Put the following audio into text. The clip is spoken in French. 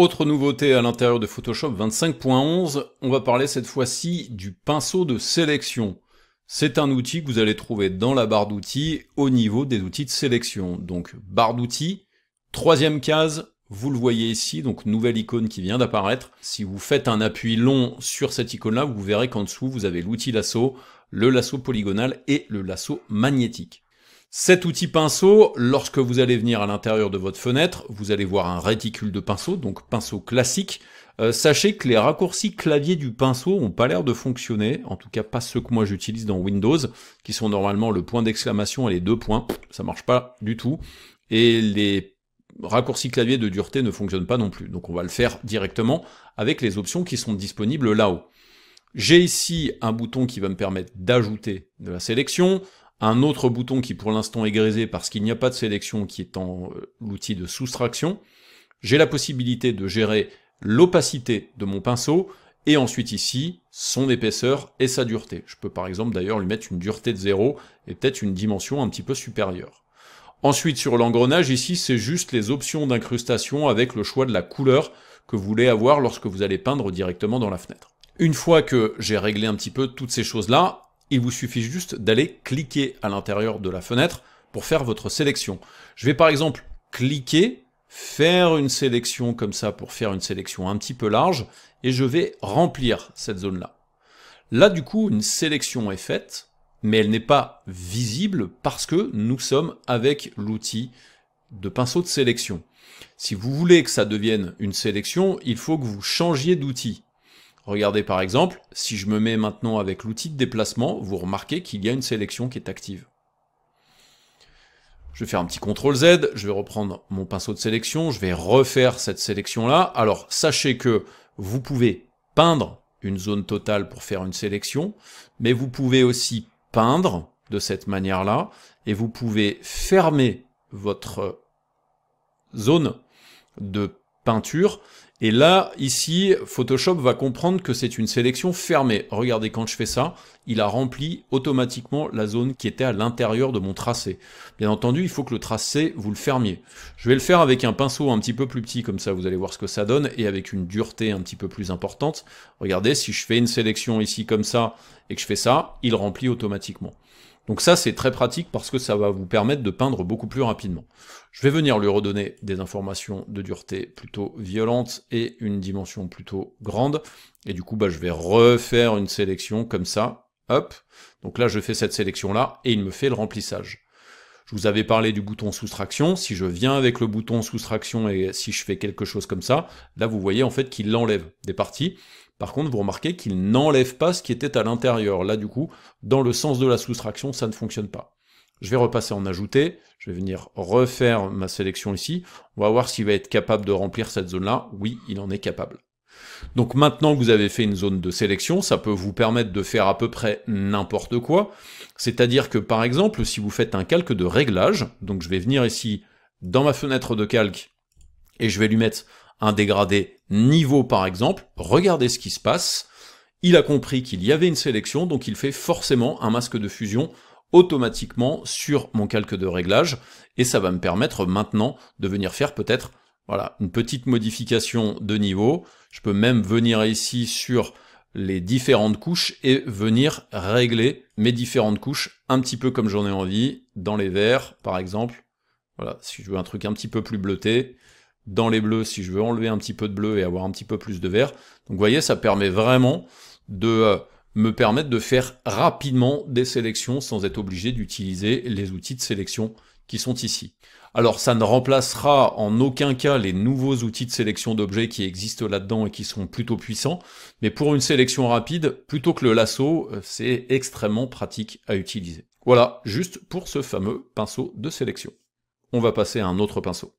Autre nouveauté à l'intérieur de Photoshop 25.11, on va parler cette fois-ci du pinceau de sélection. C'est un outil que vous allez trouver dans la barre d'outils au niveau des outils de sélection. Donc barre d'outils, troisième case, vous le voyez ici, donc nouvelle icône qui vient d'apparaître. Si vous faites un appui long sur cette icône-là, vous verrez qu'en dessous, vous avez l'outil lasso, le lasso polygonal et le lasso magnétique. Cet outil pinceau, lorsque vous allez venir à l'intérieur de votre fenêtre, vous allez voir un réticule de pinceau, donc pinceau classique. Euh, sachez que les raccourcis clavier du pinceau ont pas l'air de fonctionner, en tout cas pas ceux que moi j'utilise dans Windows, qui sont normalement le point d'exclamation et les deux points, ça marche pas du tout. Et les raccourcis clavier de dureté ne fonctionnent pas non plus, donc on va le faire directement avec les options qui sont disponibles là-haut. J'ai ici un bouton qui va me permettre d'ajouter de la sélection, un autre bouton qui pour l'instant est grisé parce qu'il n'y a pas de sélection qui est en euh, l'outil de soustraction. J'ai la possibilité de gérer l'opacité de mon pinceau et ensuite ici son épaisseur et sa dureté. Je peux par exemple d'ailleurs lui mettre une dureté de 0 et peut-être une dimension un petit peu supérieure. Ensuite sur l'engrenage ici c'est juste les options d'incrustation avec le choix de la couleur que vous voulez avoir lorsque vous allez peindre directement dans la fenêtre. Une fois que j'ai réglé un petit peu toutes ces choses là, il vous suffit juste d'aller cliquer à l'intérieur de la fenêtre pour faire votre sélection. Je vais par exemple cliquer, faire une sélection comme ça pour faire une sélection un petit peu large, et je vais remplir cette zone-là. Là, du coup, une sélection est faite, mais elle n'est pas visible parce que nous sommes avec l'outil de pinceau de sélection. Si vous voulez que ça devienne une sélection, il faut que vous changiez d'outil. Regardez par exemple, si je me mets maintenant avec l'outil de déplacement, vous remarquez qu'il y a une sélection qui est active. Je vais faire un petit CTRL Z, je vais reprendre mon pinceau de sélection, je vais refaire cette sélection-là. Alors, sachez que vous pouvez peindre une zone totale pour faire une sélection, mais vous pouvez aussi peindre de cette manière-là, et vous pouvez fermer votre zone de peinture. Et là, ici, Photoshop va comprendre que c'est une sélection fermée. Regardez, quand je fais ça, il a rempli automatiquement la zone qui était à l'intérieur de mon tracé. Bien entendu, il faut que le tracé, vous le fermiez. Je vais le faire avec un pinceau un petit peu plus petit, comme ça vous allez voir ce que ça donne, et avec une dureté un petit peu plus importante. Regardez, si je fais une sélection ici comme ça, et que je fais ça, il remplit automatiquement. Donc ça, c'est très pratique parce que ça va vous permettre de peindre beaucoup plus rapidement. Je vais venir lui redonner des informations de dureté plutôt violentes et une dimension plutôt grande. Et du coup, bah, je vais refaire une sélection comme ça. Hop. Donc là, je fais cette sélection-là et il me fait le remplissage. Je vous avais parlé du bouton soustraction. Si je viens avec le bouton soustraction et si je fais quelque chose comme ça, là, vous voyez en fait qu'il l'enlève des parties. Par contre, vous remarquez qu'il n'enlève pas ce qui était à l'intérieur. Là, du coup, dans le sens de la soustraction, ça ne fonctionne pas. Je vais repasser en ajouter, je vais venir refaire ma sélection ici. On va voir s'il va être capable de remplir cette zone-là. Oui, il en est capable. Donc maintenant que vous avez fait une zone de sélection, ça peut vous permettre de faire à peu près n'importe quoi. C'est-à-dire que par exemple, si vous faites un calque de réglage, donc je vais venir ici dans ma fenêtre de calque et je vais lui mettre un dégradé niveau par exemple, regardez ce qui se passe. Il a compris qu'il y avait une sélection, donc il fait forcément un masque de fusion automatiquement sur mon calque de réglage, et ça va me permettre maintenant de venir faire peut-être voilà, une petite modification de niveau. Je peux même venir ici sur les différentes couches et venir régler mes différentes couches un petit peu comme j'en ai envie, dans les verts par exemple. Voilà, si je veux un truc un petit peu plus bleuté, dans les bleus si je veux enlever un petit peu de bleu et avoir un petit peu plus de vert. Donc vous voyez, ça permet vraiment de euh, me permettre de faire rapidement des sélections sans être obligé d'utiliser les outils de sélection qui sont ici. Alors ça ne remplacera en aucun cas les nouveaux outils de sélection d'objets qui existent là-dedans et qui sont plutôt puissants, mais pour une sélection rapide, plutôt que le lasso, euh, c'est extrêmement pratique à utiliser. Voilà, juste pour ce fameux pinceau de sélection. On va passer à un autre pinceau.